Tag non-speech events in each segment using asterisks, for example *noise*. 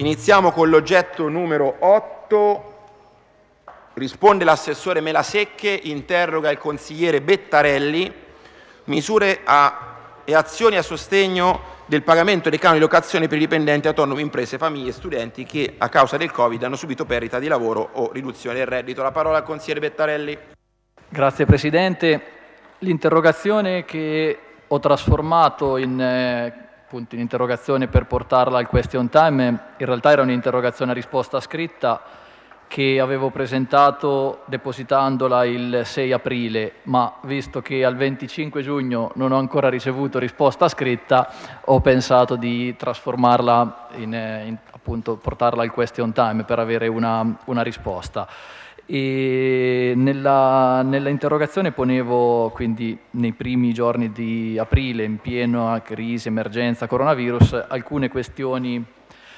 Iniziamo con l'oggetto numero 8. Risponde l'assessore Melasecche, interroga il consigliere Bettarelli, misure a, e azioni a sostegno del pagamento dei canoni di locazione per i dipendenti autonomi, imprese, famiglie e studenti che a causa del Covid hanno subito perdita di lavoro o riduzione del reddito. La parola al consigliere Bettarelli. Grazie Presidente. L'interrogazione che ho trasformato in eh, appunto in interrogazione per portarla al question time, in realtà era un'interrogazione a risposta scritta che avevo presentato depositandola il 6 aprile, ma visto che al 25 giugno non ho ancora ricevuto risposta scritta, ho pensato di trasformarla in, eh, in appunto portarla al question time per avere una, una risposta. E nella, nella interrogazione ponevo quindi nei primi giorni di aprile, in piena crisi, emergenza, coronavirus, alcune questioni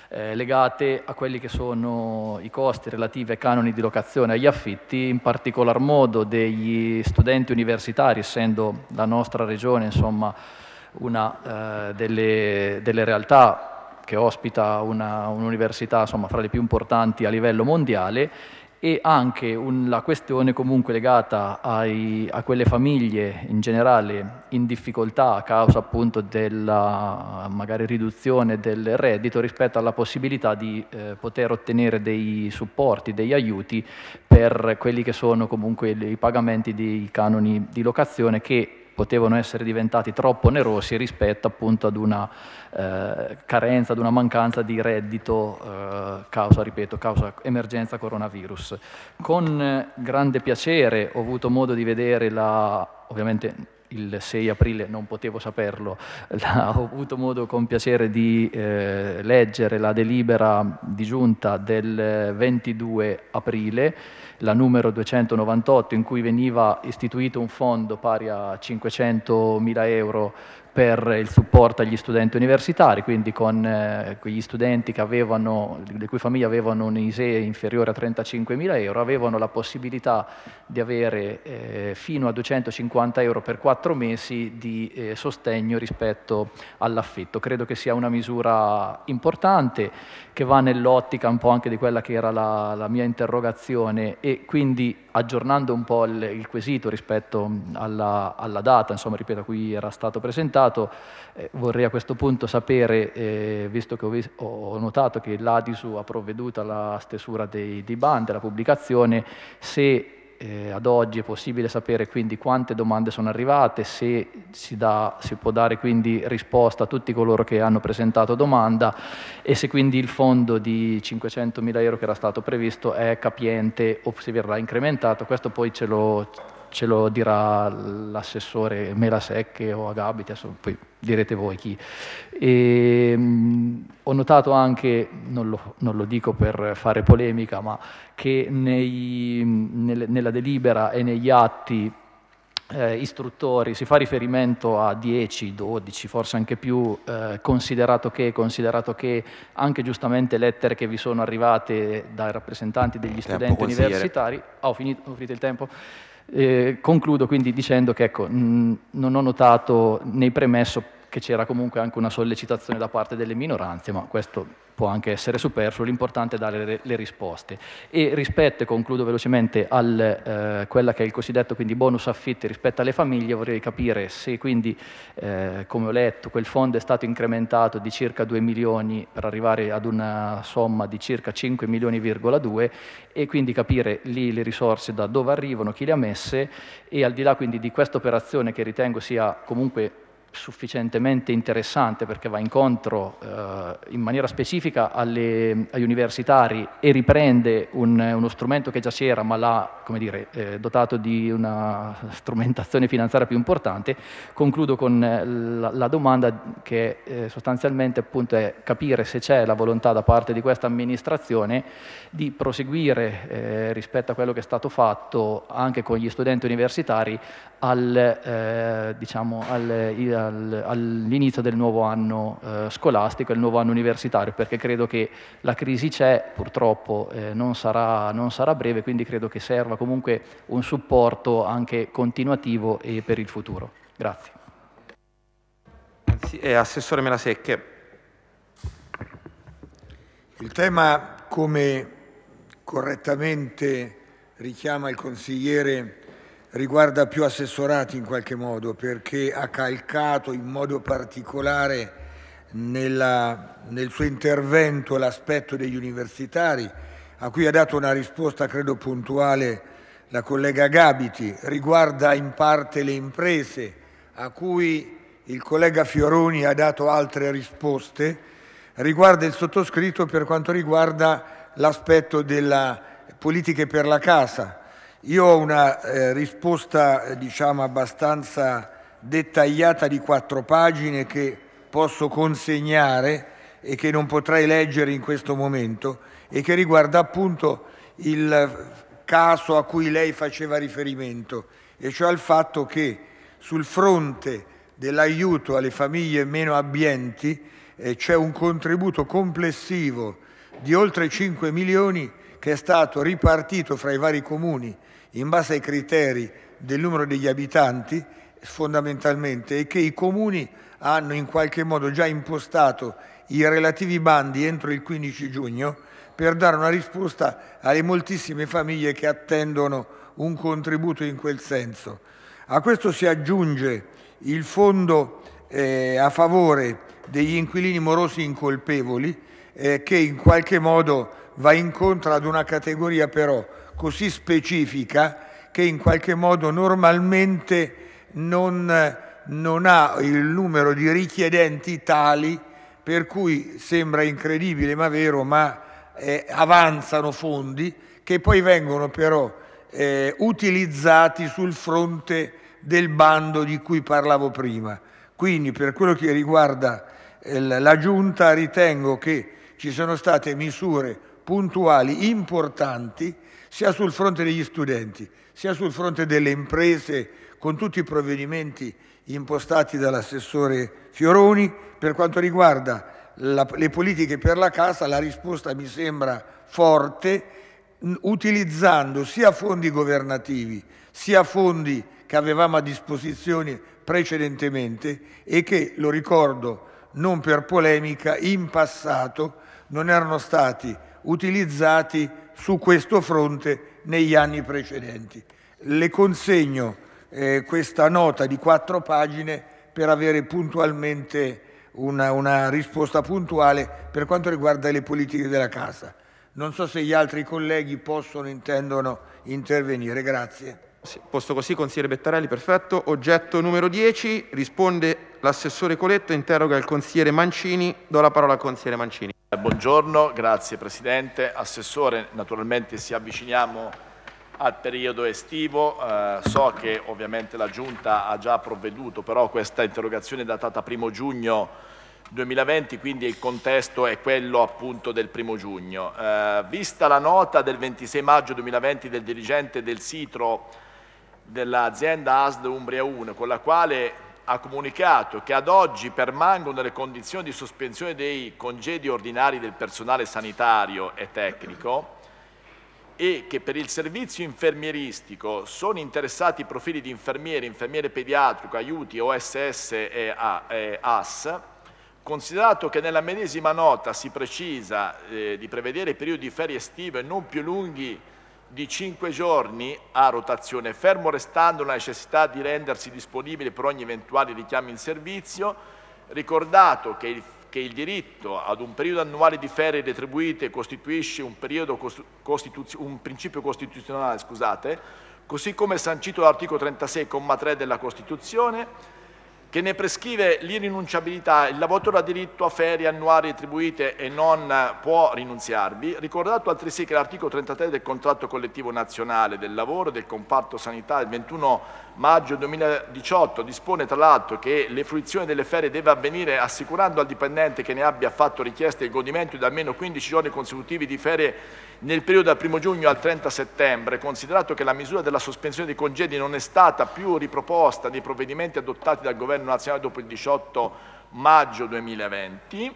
eh, legate a quelli che sono i costi relativi ai canoni di locazione, agli affitti, in particolar modo degli studenti universitari, essendo la nostra regione insomma, una eh, delle, delle realtà che ospita una, un'università insomma, fra le più importanti a livello mondiale e anche un, la questione comunque legata ai, a quelle famiglie in generale in difficoltà a causa appunto della magari riduzione del reddito rispetto alla possibilità di eh, poter ottenere dei supporti, degli aiuti per quelli che sono comunque i pagamenti dei canoni di locazione che potevano essere diventati troppo onerosi rispetto appunto ad una eh, carenza, ad una mancanza di reddito eh, causa, ripeto, causa emergenza coronavirus. Con eh, grande piacere ho avuto modo di vedere la, ovviamente il 6 aprile non potevo saperlo, *laughs* la, ho avuto modo con piacere di eh, leggere la delibera di giunta del 22 eh, aprile la numero 298 in cui veniva istituito un fondo pari a 500 mila euro per il supporto agli studenti universitari, quindi con eh, quegli studenti avevano, le cui famiglie avevano un ISEE inferiore a 35.000 euro, avevano la possibilità di avere eh, fino a 250 euro per quattro mesi di eh, sostegno rispetto all'affitto. Credo che sia una misura importante che va nell'ottica un po' anche di quella che era la, la mia interrogazione e quindi aggiornando un po' il, il quesito rispetto alla, alla data, insomma ripeto, a cui era stato presentato, stato. Eh, vorrei a questo punto sapere, eh, visto che ho, vis- ho, notato che l'Adisu ha provveduto alla stesura dei, dei bandi, alla pubblicazione, se eh, ad oggi è possibile sapere quindi quante domande sono arrivate, se si, dà, si, può dare quindi risposta a tutti coloro che hanno presentato domanda e se quindi il fondo di 500 mila euro che era stato previsto è capiente o se verrà incrementato. Questo poi ce lo, ce lo dirà l'assessore Melasecche o Agabiti, poi direte voi chi. E, ehm, mh, ho notato anche, non lo, non lo, dico per fare polemica, ma che nei, nel, nella delibera e negli atti eh, istruttori si fa riferimento a 10, 12, forse anche più, eh, considerato che, considerato che anche giustamente lettere che vi sono arrivate dai rappresentanti degli studenti universitari. Ah, ho, finito, ho finito il tempo? Eh, concludo quindi dicendo che ecco, mh, non ho notato nei premesso che c'era comunque anche una sollecitazione da parte delle minoranze, ma questo può anche essere superfluo, l'importante è dare le, le risposte. E rispetto, e concludo velocemente, a eh, quella che è il cosiddetto quindi, bonus affitti rispetto alle famiglie, vorrei capire se quindi, eh, come ho letto, quel fondo è stato incrementato di circa 2 milioni per arrivare ad una somma di circa 5 milioni,2 e quindi capire lì le risorse da dove arrivano, chi le ha messe e al di là quindi di questa operazione che ritengo sia comunque sufficientemente interessante perché va incontro eh, in maniera specifica alle, agli universitari e riprende un, uno strumento che già c'era ma l'ha dire, eh, dotato di una strumentazione finanziaria più importante, concludo con eh, la, la domanda che eh, sostanzialmente appunto è capire se c'è la volontà da parte di questa amministrazione di proseguire eh, rispetto a quello che è stato fatto anche con gli studenti universitari al, eh, diciamo, al, il, all'inizio del nuovo anno eh, scolastico il nuovo anno universitario, perché credo che la crisi c'è, purtroppo eh, non, sarà, non, sarà, breve, quindi credo che serva comunque un supporto anche continuativo e per il futuro. Grazie. Eh, Assessore Melasecche. Il tema, come correttamente richiama il consigliere, riguarda più assessorati in qualche modo perché ha calcato in modo particolare nella, nel suo intervento l'aspetto degli universitari, a cui ha dato una risposta credo puntuale la collega Gabiti, riguarda in parte le imprese, a cui il collega Fioroni ha dato altre risposte, riguarda il sottoscritto per quanto riguarda l'aspetto delle politiche per la casa, io ho una eh, risposta eh, diciamo abbastanza dettagliata di quattro pagine che posso consegnare e che non potrei leggere in questo momento e che riguarda appunto il caso a cui lei faceva riferimento, e cioè al fatto che sul fronte dell'aiuto alle famiglie meno abbienti eh, c'è un contributo complessivo di oltre 5 milioni che è stato ripartito fra i vari comuni in base ai criteri del numero degli abitanti fondamentalmente e che i comuni hanno in qualche modo già impostato i relativi bandi entro il 15 giugno per dare una risposta alle moltissime famiglie che attendono un contributo in quel senso. A questo si aggiunge il fondo eh, a favore degli inquilini morosi incolpevoli eh, che in qualche modo va incontro ad una categoria però così specifica che in qualche modo normalmente non, non ha il numero di richiedenti tali per cui sembra incredibile ma vero, ma eh, avanzano fondi che poi vengono però eh, utilizzati sul fronte del bando di cui parlavo prima. Quindi per quello che riguarda eh, la giunta ritengo che ci sono state misure puntuali importanti sia sul fronte degli studenti, sia sul fronte delle imprese, con tutti i provvedimenti impostati dall'assessore Fioroni. Per quanto riguarda la, le politiche per la casa, la risposta mi sembra forte, utilizzando sia fondi governativi, sia fondi che avevamo a disposizione precedentemente e che, lo ricordo, non per polemica, in passato non erano stati utilizzati su questo fronte negli anni precedenti. Le consegno eh, questa nota di quattro pagine per avere puntualmente una, una risposta puntuale per quanto riguarda le politiche della casa. Non so se gli altri colleghi possono, intendono intervenire. Grazie. Posto così, consigliere Bettarelli, perfetto. Oggetto numero 10 risponde L'assessore Coletto interroga il consigliere Mancini. Do la parola al consigliere Mancini. Eh, buongiorno, grazie Presidente. Assessore, naturalmente ci avviciniamo al periodo estivo, eh, so che ovviamente la Giunta ha già provveduto, però questa interrogazione è datata 1 giugno 2020, quindi il contesto è quello appunto del primo giugno. Eh, vista la nota del 26 maggio 2020 del dirigente del sito dell'azienda ASD Umbria 1, con la quale ha comunicato che ad oggi permangono le condizioni di sospensione dei congedi ordinari del personale sanitario e tecnico e che per il servizio infermieristico sono interessati i profili di infermiere, infermiere pediatrico, aiuti, OSS e AS, considerato che nella medesima nota si precisa eh, di prevedere periodi di ferie estive non più lunghi di 5 giorni a rotazione, fermo restando la necessità di rendersi disponibile per ogni eventuale richiamo in servizio, ricordato che il, che il diritto ad un periodo annuale di ferie retribuite costituisce un, un principio costituzionale, scusate, così come sancito dall'articolo 36,3 della Costituzione, che ne prescrive l'irrinunciabilità, il lavoratore ha diritto a ferie annuali attribuite e non eh, può rinunziarvi, ricordato altresì che l'articolo 33 del contratto collettivo nazionale del lavoro del comparto sanità del 21 maggio 2018 dispone tra l'altro che le fruizioni delle ferie deve avvenire assicurando al dipendente che ne abbia fatto richiesta il godimento di almeno 15 giorni consecutivi di ferie nel periodo dal 1 giugno al 30 settembre, considerato che la misura della sospensione dei congedi non è stata più riproposta dei provvedimenti adottati dal Governo nazionale dopo il 18 maggio 2020,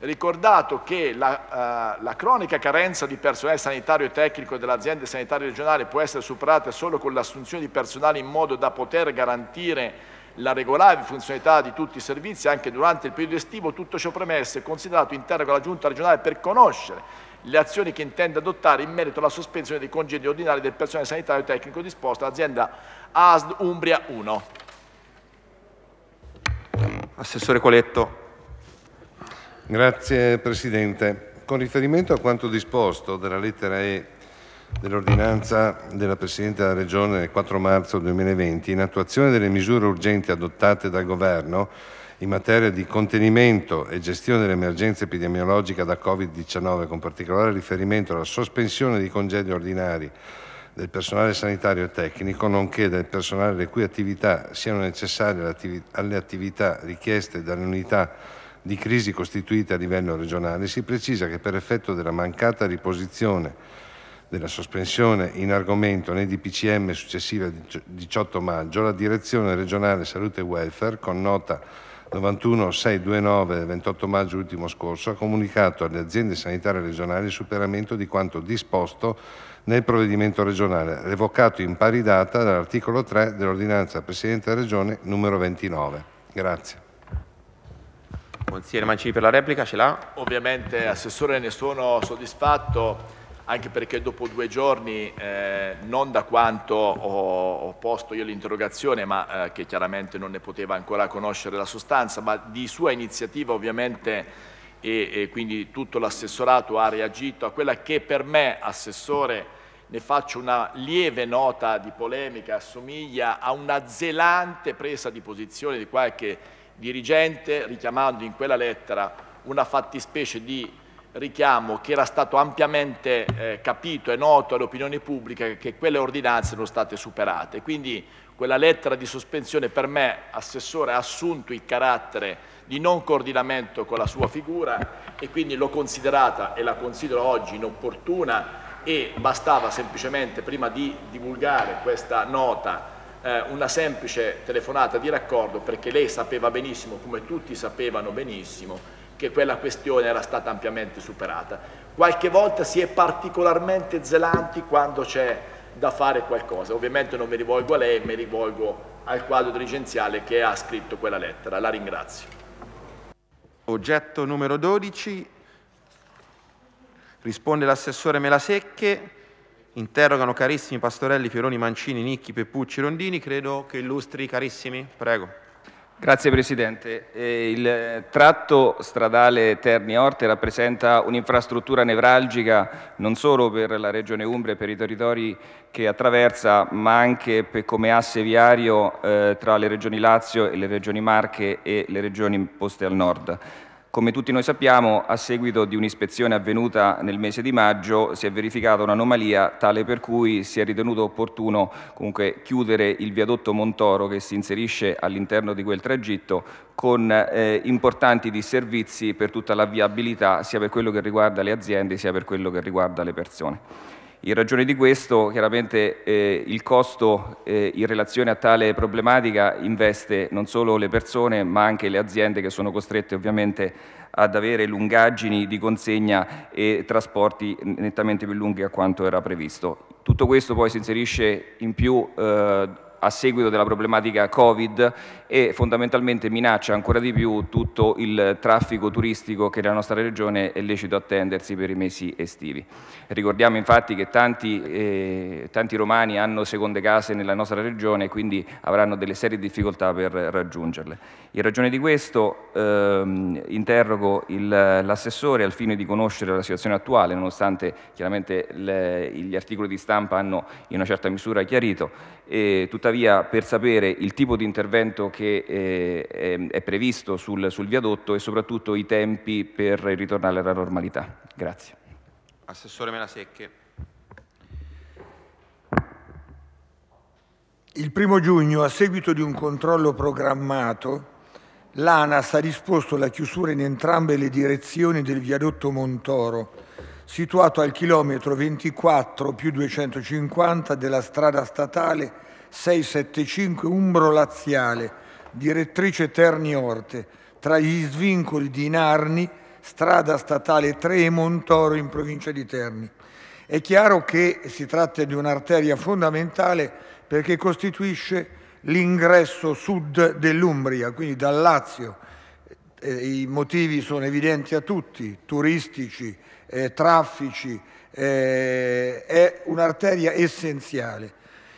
ricordato che la, eh, la cronica carenza di personale sanitario e tecnico dell'azienda sanitaria regionale può essere superata solo con l'assunzione di personale in modo da poter garantire la regolare funzionalità di tutti i servizi anche durante il periodo estivo, tutto ciò premesso è considerato interrogo alla Giunta regionale per conoscere le azioni che intende adottare in merito alla sospensione dei congedi ordinari del personale sanitario tecnico disposto all'azienda ASD Umbria 1. Assessore Coletto. Grazie Presidente. Con riferimento a quanto disposto dalla lettera E dell'ordinanza della Presidente della Regione del 4 marzo 2020, in attuazione delle misure urgenti adottate dal Governo, in materia di contenimento e gestione dell'emergenza epidemiologica da Covid-19, con particolare riferimento alla sospensione di congedi ordinari del personale sanitario e tecnico, nonché del personale le cui attività siano necessarie alle attività richieste dalle unità di crisi costituite a livello regionale, si precisa che per effetto della mancata riposizione della sospensione in argomento nei DPCM successivi al 18 maggio, la Direzione regionale Salute e Welfare, con nota 91 629 del 28 maggio ultimo scorso ha comunicato alle aziende sanitarie regionali il superamento di quanto disposto nel provvedimento regionale, revocato in pari data dall'articolo 3 dell'ordinanza Presidente della Regione numero 29. Grazie. Consigliere Mancini per la replica, ce l'ha? Ovviamente, Assessore, ne sono soddisfatto anche perché dopo due giorni, eh, non da quanto ho, ho posto io l'interrogazione, ma eh, che chiaramente non ne poteva ancora conoscere la sostanza, ma di sua iniziativa ovviamente e, e quindi tutto l'assessorato ha reagito a quella che per me, assessore, ne faccio una lieve nota di polemica, assomiglia a una zelante presa di posizione di qualche dirigente richiamando in quella lettera una fattispecie di richiamo che era stato ampiamente eh, capito e noto all'opinione pubblica che quelle ordinanze erano state superate. Quindi quella lettera di sospensione per me, assessore, ha assunto il carattere di non coordinamento con la sua figura e quindi l'ho considerata e la considero oggi inopportuna e bastava semplicemente prima di divulgare questa nota eh, una semplice telefonata di raccordo perché lei sapeva benissimo, come tutti sapevano benissimo, che quella questione era stata ampiamente superata. Qualche volta si è particolarmente zelanti quando c'è da fare qualcosa. Ovviamente non mi rivolgo a lei, mi rivolgo al quadro dirigenziale che ha scritto quella lettera. La ringrazio. Oggetto numero 12. Risponde l'assessore Melasecche. Interrogano carissimi Pastorelli, Fioroni, Mancini, Nicchi, Peppucci, Rondini. Credo che illustri carissimi. Prego. Grazie Presidente. Il tratto stradale Terni-Orte rappresenta un'infrastruttura nevralgica non solo per la Regione Umbria e per i territori che attraversa, ma anche come asse viario eh, tra le Regioni Lazio e le Regioni Marche e le Regioni poste al nord. Come tutti noi sappiamo, a seguito di un'ispezione avvenuta nel mese di maggio si è verificata un'anomalia tale per cui si è ritenuto opportuno comunque chiudere il viadotto Montoro che si inserisce all'interno di quel tragitto con eh, importanti disservizi per tutta la viabilità sia per quello che riguarda le aziende sia per quello che riguarda le persone. In ragione di questo, chiaramente eh, il costo eh, in relazione a tale problematica investe non solo le persone, ma anche le aziende che sono costrette ovviamente ad avere lungaggini di consegna e trasporti nettamente più lunghi a quanto era previsto. Tutto questo poi si inserisce in più eh, a seguito della problematica Covid e fondamentalmente minaccia ancora di più tutto il traffico turistico che nella nostra regione è lecito attendersi per i mesi estivi. Ricordiamo infatti che tanti, eh, tanti romani hanno seconde case nella nostra regione e quindi avranno delle serie difficoltà per raggiungerle. In ragione di questo ehm, interrogo l'assessore al fine di conoscere la situazione attuale, nonostante chiaramente le, gli articoli di stampa hanno in una certa misura chiarito, e tutta tuttavia per sapere il tipo di intervento che eh, ehm, è, previsto sul, sul, viadotto e soprattutto i tempi per ritornare alla normalità. Grazie. Assessore Melasecche. Il primo giugno, a seguito di un controllo programmato, l'ANAS ha disposto la chiusura in entrambe le direzioni del viadotto Montoro, situato al chilometro 24 più 250 della strada statale 675 Umbro Laziale, direttrice Terni Orte, tra gli svincoli di Narni, strada statale 3 e Montoro in provincia di Terni. È chiaro che si tratta di un'arteria fondamentale perché costituisce l'ingresso sud dell'Umbria, quindi dal Lazio. Eh, I motivi sono evidenti a tutti, turistici, eh, traffici, eh, è un'arteria essenziale.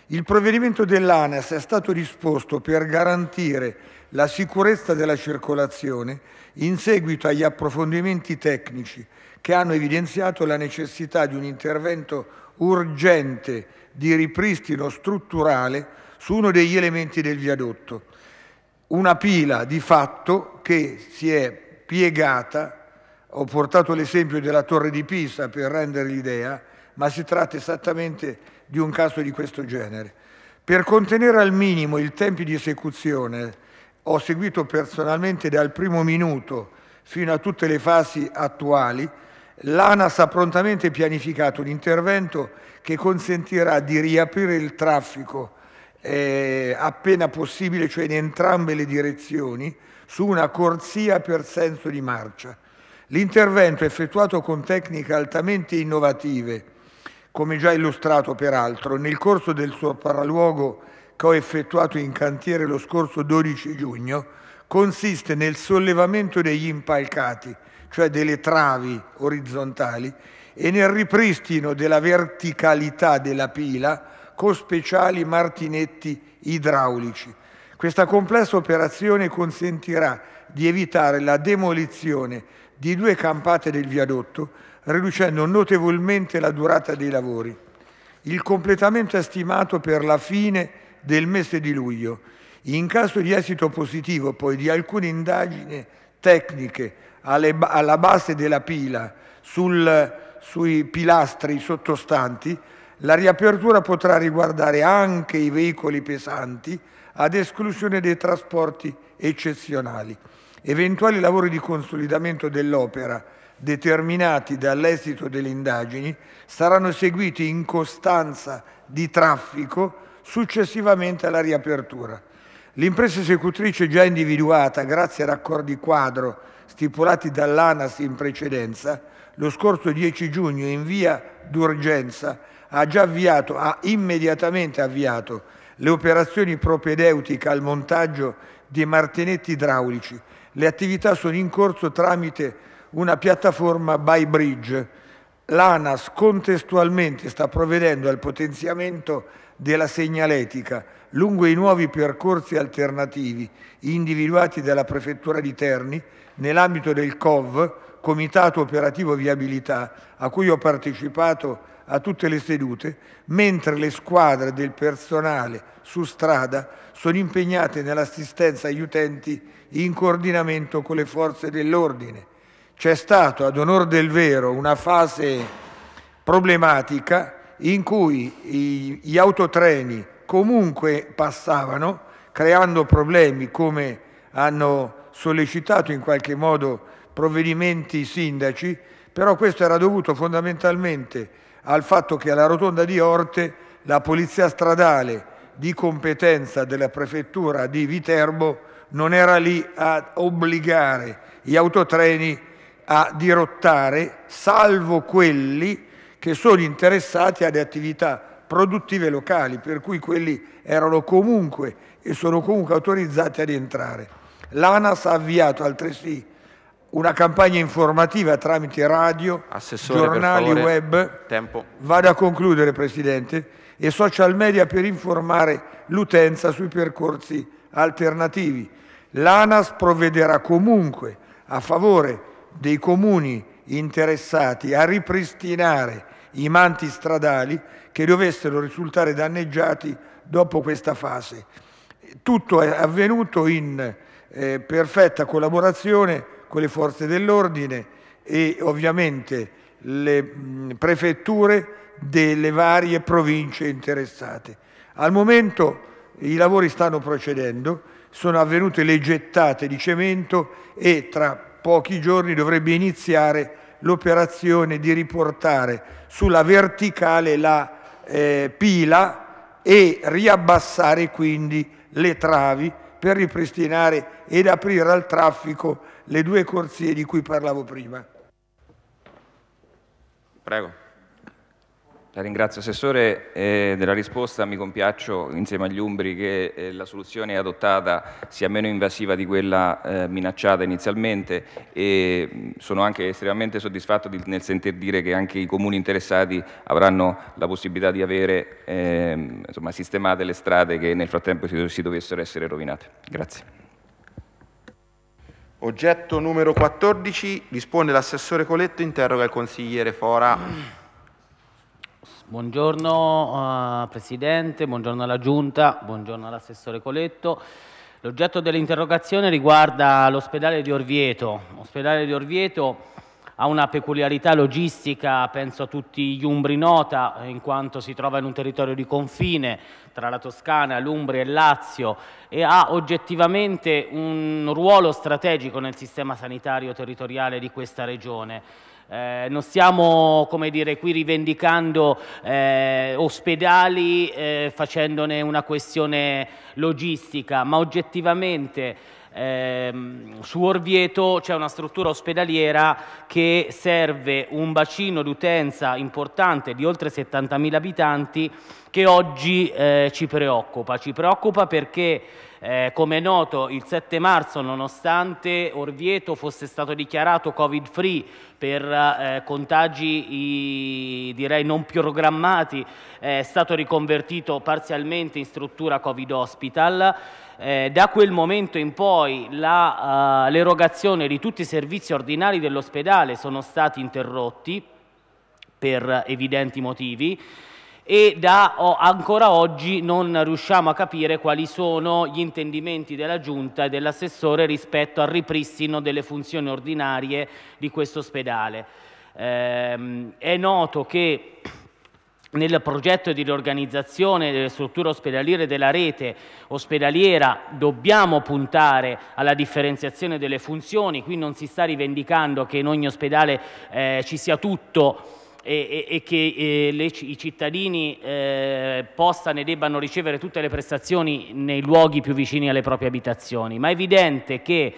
Il provvedimento dell'ANAS è stato disposto per garantire la sicurezza della circolazione in seguito agli approfondimenti tecnici che hanno evidenziato la necessità di un intervento urgente di ripristino strutturale su uno degli elementi del viadotto, una pila di fatto che si è piegata ho portato l'esempio della torre di Pisa per rendere l'idea, ma si tratta esattamente di un caso di questo genere. Per contenere al minimo i tempi di esecuzione, ho seguito personalmente dal primo minuto fino a tutte le fasi attuali, l'ANAS ha prontamente pianificato un intervento che consentirà di riaprire il traffico eh, appena possibile, cioè in entrambe le direzioni, su una corsia per senso di marcia, L'intervento effettuato con tecniche altamente innovative, come già illustrato peraltro, nel corso del suo paraluogo che ho effettuato in cantiere lo scorso 12 giugno, consiste nel sollevamento degli impalcati, cioè delle travi orizzontali, e nel ripristino della verticalità della pila con speciali martinetti idraulici. Questa complessa operazione consentirà di evitare la demolizione di due campate del viadotto, riducendo notevolmente la durata dei lavori. Il completamento è stimato per la fine del mese di luglio. In caso di esito positivo poi di alcune indagini tecniche alle, alla base della pila sul, sui pilastri sottostanti, la riapertura potrà riguardare anche i veicoli pesanti, ad esclusione dei trasporti eccezionali. Eventuali lavori di consolidamento dell'opera determinati dall'esito delle indagini saranno seguiti in costanza di traffico successivamente alla riapertura. L'impresa esecutrice già individuata grazie ad accordi quadro stipulati dall'ANAS in precedenza, lo scorso 10 giugno in via d'urgenza ha già avviato, ha immediatamente avviato le operazioni propedeutiche al montaggio dei martinetti idraulici le attività sono in corso tramite una piattaforma by Bridge. L'ANAS contestualmente sta provvedendo al potenziamento della segnaletica lungo i nuovi percorsi alternativi individuati dalla Prefettura di Terni nell'ambito del COV, Comitato Operativo Viabilità, a cui ho partecipato a tutte le sedute, mentre le squadre del personale su strada sono impegnate nell'assistenza agli utenti in coordinamento con le forze dell'ordine. C'è stata, ad onore del vero, una fase problematica in cui gli autotreni comunque passavano, creando problemi come hanno sollecitato in qualche modo provvedimenti sindaci, però questo era dovuto fondamentalmente al fatto che alla rotonda di Orte la polizia stradale di competenza della prefettura di Viterbo non era lì a obbligare gli autotreni a dirottare, salvo quelli che sono interessati alle attività produttive locali, per cui quelli erano comunque e sono comunque autorizzati ad entrare. L'ANAS ha avviato altresì una campagna informativa tramite radio, Assessore, giornali favore, web, tempo. vado a concludere Presidente, e social media per informare l'utenza sui percorsi alternativi. L'ANAS provvederà comunque a favore dei comuni interessati a ripristinare i manti stradali che dovessero risultare danneggiati dopo questa fase. Tutto è avvenuto in eh, perfetta collaborazione con le forze dell'ordine e ovviamente le prefetture delle varie province interessate. Al momento i lavori stanno procedendo, sono avvenute le gettate di cemento e tra pochi giorni dovrebbe iniziare l'operazione di riportare sulla verticale la eh, pila e riabbassare quindi le travi per ripristinare ed aprire al traffico le due corsie di cui parlavo prima. Prego. La ringrazio Assessore eh, della risposta, mi compiaccio insieme agli Umbri che eh, la soluzione adottata sia meno invasiva di quella eh, minacciata inizialmente e sono anche estremamente soddisfatto di, nel sentir dire che anche i comuni interessati avranno la possibilità di avere ehm, insomma, sistemate le strade che nel frattempo si, si dovessero essere rovinate. Grazie. Oggetto numero 14, risponde l'assessore Coletto, interroga il consigliere Fora. Buongiorno uh, Presidente, buongiorno alla Giunta, buongiorno all'assessore Coletto. L'oggetto dell'interrogazione riguarda l'ospedale di Orvieto. L'ospedale di Orvieto ha una peculiarità logistica, penso a tutti gli Umbri nota, in quanto si trova in un territorio di confine tra la Toscana, l'Umbria e il Lazio e ha oggettivamente un ruolo strategico nel sistema sanitario territoriale di questa regione. Eh, non stiamo come dire, qui rivendicando eh, ospedali eh, facendone una questione logistica, ma oggettivamente Ehm, su Orvieto c'è una struttura ospedaliera che serve un bacino di utenza importante di oltre 70.000 abitanti che oggi eh, ci preoccupa. Ci preoccupa perché eh, come è noto, il 7 marzo, nonostante Orvieto fosse stato dichiarato covid-free per eh, contagi i, direi non programmati, è stato riconvertito parzialmente in struttura covid hospital. Eh, da quel momento in poi eh, l'erogazione uh, di tutti i servizi ordinari dell'ospedale sono stati interrotti per evidenti motivi e da ancora oggi non riusciamo a capire quali sono gli intendimenti della Giunta e dell'assessore rispetto al ripristino delle funzioni ordinarie di questo ospedale. Ehm, è noto che nel progetto di riorganizzazione delle strutture ospedaliere della rete ospedaliera dobbiamo puntare alla differenziazione delle funzioni, qui non si sta rivendicando che in ogni ospedale eh, ci sia tutto e, e, e che e eh, le, i cittadini eh, possano e debbano ricevere tutte le prestazioni nei luoghi più vicini alle proprie abitazioni, ma è evidente che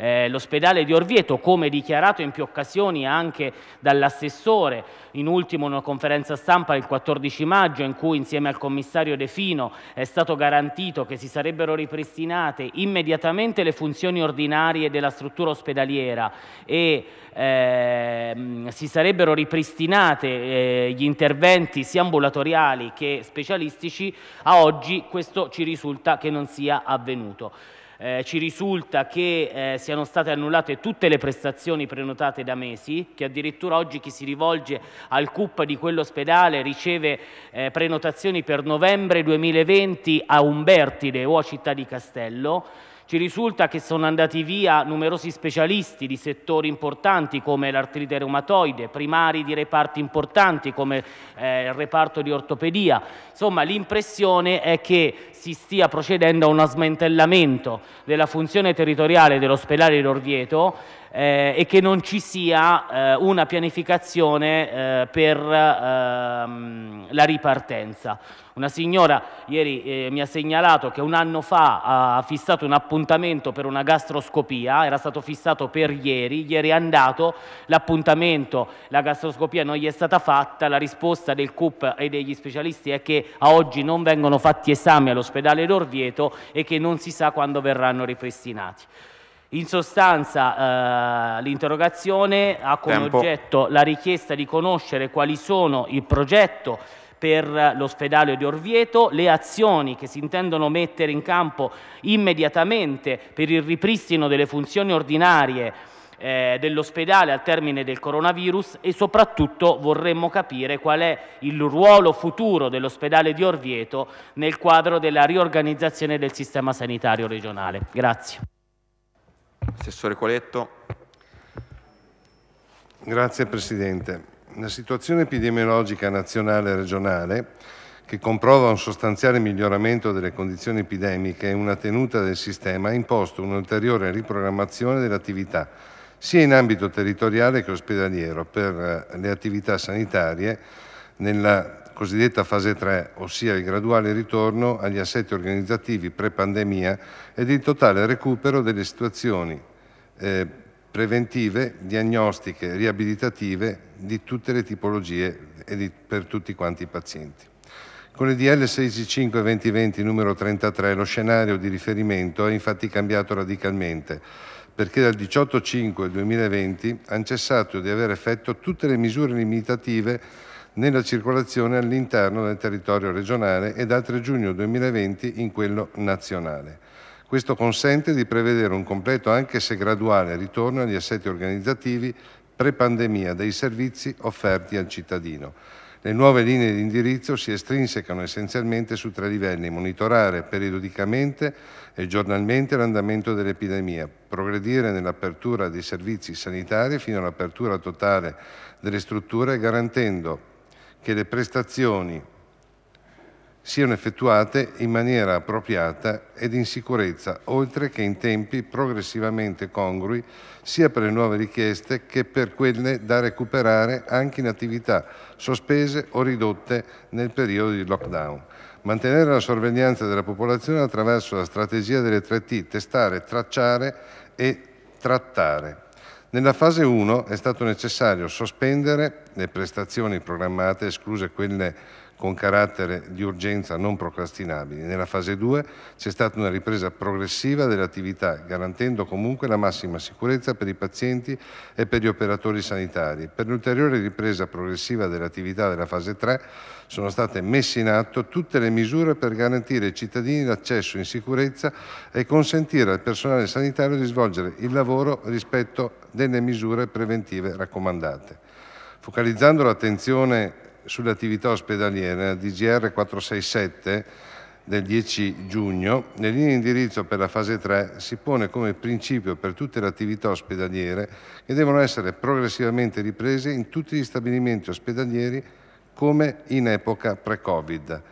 eh, l'ospedale di Orvieto, come dichiarato in più occasioni anche dall'assessore, in ultimo in una conferenza stampa il 14 maggio in cui insieme al commissario De Fino è stato garantito che si sarebbero ripristinate immediatamente le funzioni ordinarie della struttura ospedaliera e eh, si sarebbero ripristinate eh, gli interventi sia ambulatoriali che specialistici, a oggi questo ci risulta che non sia avvenuto eh, ci risulta che eh, siano state annullate tutte le prestazioni prenotate da mesi, che addirittura oggi chi si rivolge al CUP di quell'ospedale riceve eh, prenotazioni per novembre 2020 a Umbertide o a Città di Castello. Ci risulta che sono andati via numerosi specialisti di settori importanti come l'artrite reumatoide, primari di reparti importanti come eh, il reparto di ortopedia. Insomma, l'impressione è che si stia procedendo a uno smantellamento della funzione territoriale dell'ospedale di Orvieto eh, e che non ci sia eh, una pianificazione eh, per ehm, la ripartenza. Una signora ieri eh, mi ha segnalato che un anno fa ha fissato un appuntamento per una gastroscopia, era stato fissato per ieri, ieri è andato, l'appuntamento, la gastroscopia non gli è stata fatta, la risposta del CUP e degli specialisti è che a oggi non vengono fatti esami allo all'ospedale d'Orvieto e che non si sa quando verranno ripristinati. In sostanza eh, l'interrogazione ha come Tempo. oggetto la richiesta di conoscere quali sono il progetto per l'ospedale di Orvieto, le azioni che si intendono mettere in campo immediatamente per il ripristino delle funzioni ordinarie eh, dell'ospedale al termine del coronavirus e soprattutto vorremmo capire qual è il ruolo futuro dell'ospedale di Orvieto nel quadro della riorganizzazione del sistema sanitario regionale. Grazie. Assessore Coletto. Grazie Presidente. La situazione epidemiologica nazionale e regionale che comprova un sostanziale miglioramento delle condizioni epidemiche e una tenuta del sistema, ha imposto un'ulteriore riprogrammazione dell'attività sia in ambito territoriale che ospedaliero per eh, le attività sanitarie nella cosiddetta fase 3, ossia il graduale ritorno agli assetti organizzativi pre-pandemia ed il totale recupero delle situazioni eh, preventive, diagnostiche, riabilitative di tutte le tipologie e di, per tutti quanti i pazienti. Con il DL 65 2020 numero 33 lo scenario di riferimento è infatti cambiato radicalmente perché dal 18-5-2020 hanno cessato di avere effetto tutte le misure limitative nella circolazione all'interno del territorio regionale e dal 3 giugno 2020 in quello nazionale. Questo consente di prevedere un completo, anche se graduale, ritorno agli assetti organizzativi pre-pandemia dei servizi offerti al cittadino. Le nuove linee di indirizzo si estrinsecano essenzialmente su tre livelli, monitorare periodicamente e giornalmente l'andamento dell'epidemia, progredire nell'apertura dei servizi sanitari fino all'apertura totale delle strutture garantendo che le prestazioni siano effettuate in maniera appropriata ed in sicurezza, oltre che in tempi progressivamente congrui sia per le nuove richieste che per quelle da recuperare anche in attività sospese o ridotte nel periodo di lockdown. Mantenere la sorveglianza della popolazione attraverso la strategia delle 3T, testare, tracciare e trattare. Nella fase 1 è stato necessario sospendere le prestazioni programmate, escluse quelle con carattere di urgenza non procrastinabili. Nella fase 2 c'è stata una ripresa progressiva dell'attività, garantendo comunque la massima sicurezza per i pazienti e per gli operatori sanitari. Per l'ulteriore ripresa progressiva dell'attività della fase 3 sono state messe in atto tutte le misure per garantire ai cittadini l'accesso in sicurezza e consentire al personale sanitario di svolgere il lavoro rispetto delle misure preventive raccomandate. Focalizzando l'attenzione sull'attività ospedaliera, DGR 467 del 10 giugno, le linee di indirizzo per la fase 3 si pone come principio per tutte le attività ospedaliere che devono essere progressivamente riprese in tutti gli stabilimenti ospedalieri come in epoca pre-Covid.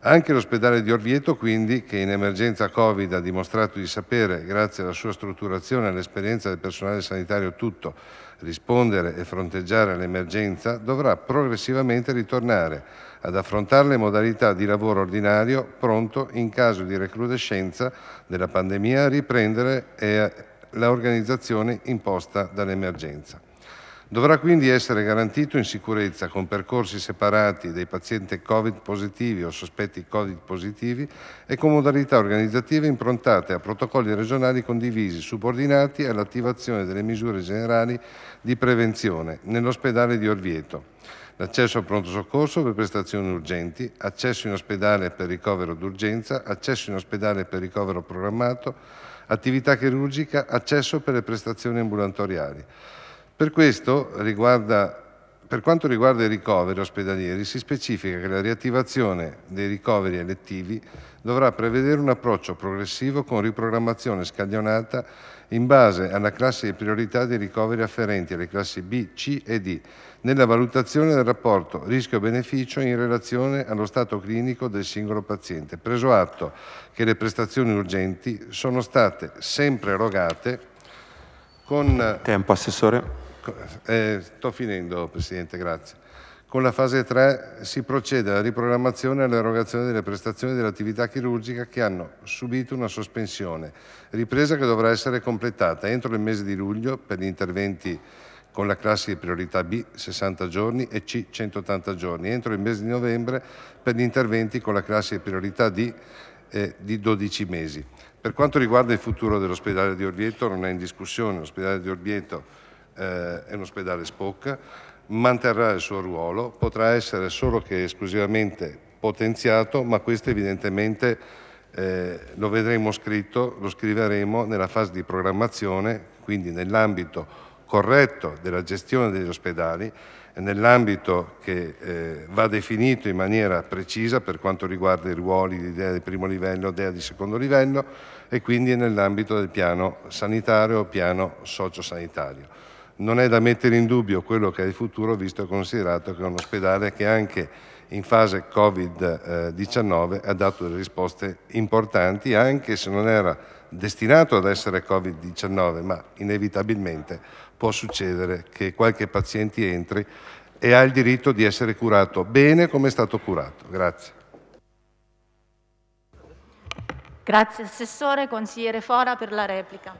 Anche l'ospedale di Orvieto, quindi, che in emergenza Covid ha dimostrato di sapere, grazie alla sua strutturazione e all'esperienza del personale sanitario tutto, rispondere e fronteggiare l'emergenza dovrà progressivamente ritornare ad affrontare le modalità di lavoro ordinario pronto in caso di recrudescenza della pandemia a riprendere eh, l'organizzazione imposta dall'emergenza. Dovrà quindi essere garantito in sicurezza con percorsi separati dei pazienti Covid positivi o sospetti Covid positivi e con modalità organizzative improntate a protocolli regionali condivisi subordinati all'attivazione delle misure generali di prevenzione nell'ospedale di Orvieto. L'accesso al pronto soccorso per prestazioni urgenti, accesso in ospedale per ricovero d'urgenza, accesso in ospedale per ricovero programmato, attività chirurgica, accesso per le prestazioni ambulatoriali. Per, riguarda, per quanto riguarda i ricoveri ospedalieri, si specifica che la riattivazione dei ricoveri elettivi dovrà prevedere un approccio progressivo con riprogrammazione scaglionata in base alla classe di priorità dei ricoveri afferenti alle classi B, C e D, nella valutazione del rapporto rischio-beneficio in relazione allo stato clinico del singolo paziente, preso atto che le prestazioni urgenti sono state sempre erogate con... Tempo, Assessore eh, sto finendo Presidente, grazie. Con la fase 3 si procede alla riprogrammazione e all'erogazione delle prestazioni dell'attività chirurgica che hanno subito una sospensione, ripresa che dovrà essere completata entro il mese di luglio per gli interventi con la classe di priorità B 60 giorni e C 180 giorni, entro il mese di novembre per gli interventi con la classe di priorità D eh, di 12 mesi. Per quanto riguarda il futuro dell'ospedale di Orvieto non è in discussione, l'ospedale di Orvieto eh, è un ospedale spocca, manterrà il suo ruolo, potrà essere solo che esclusivamente potenziato, ma questo evidentemente eh, lo vedremo scritto, lo scriveremo nella fase di programmazione, quindi nell'ambito corretto della gestione degli ospedali, nell'ambito che eh, va definito in maniera precisa per quanto riguarda i ruoli, l'idea di primo livello, l'idea di secondo livello e quindi nell'ambito del piano sanitario o piano sociosanitario non è da mettere in dubbio quello che è il futuro, visto e considerato che è un ospedale che anche in fase Covid-19 eh, ha dato delle risposte importanti, anche se non era destinato ad essere Covid-19, ma inevitabilmente può succedere che qualche paziente entri e ha il diritto di essere curato bene come è stato curato. Grazie. Grazie Assessore, consigliere Fora per la replica.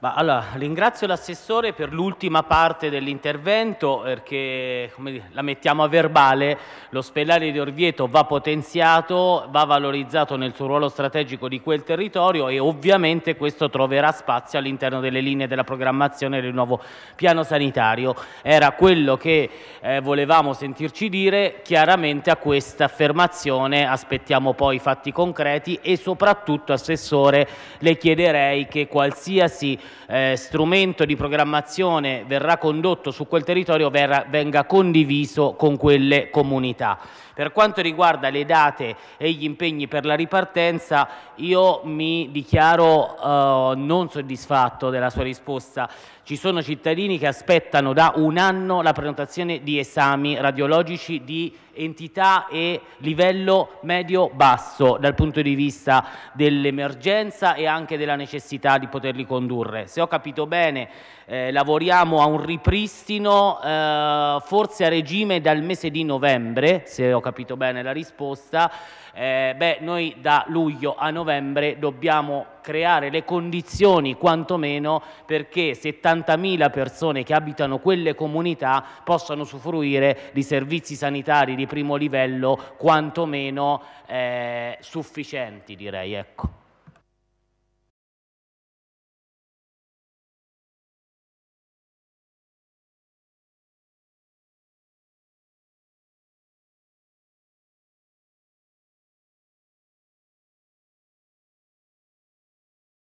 Allora, ringrazio l'assessore per l'ultima parte dell'intervento perché la mettiamo a verbale, l'ospedale di Orvieto va potenziato, va valorizzato nel suo ruolo strategico di quel territorio e ovviamente questo troverà spazio all'interno delle linee della programmazione del nuovo piano sanitario. Era quello che eh, volevamo sentirci dire, chiaramente a questa affermazione aspettiamo poi i fatti concreti e soprattutto assessore le chiederei che qualsiasi eh, strumento di programmazione verrà condotto su quel territorio verrà, venga condiviso con quelle comunità. Per quanto riguarda le date e gli impegni per la ripartenza, io mi dichiaro eh, non soddisfatto della sua risposta. Ci sono cittadini che aspettano da un anno la prenotazione di esami radiologici di entità e livello medio-basso dal punto di vista dell'emergenza e anche della necessità di poterli condurre. Se ho capito bene, eh, lavoriamo a un ripristino eh, forse a regime dal mese di novembre, se ho capito capito bene la risposta, eh, beh, noi da luglio a novembre dobbiamo creare le condizioni quantomeno perché 70.000 persone che abitano quelle comunità possano usufruire di servizi sanitari di primo livello quantomeno eh, sufficienti, direi. Ecco.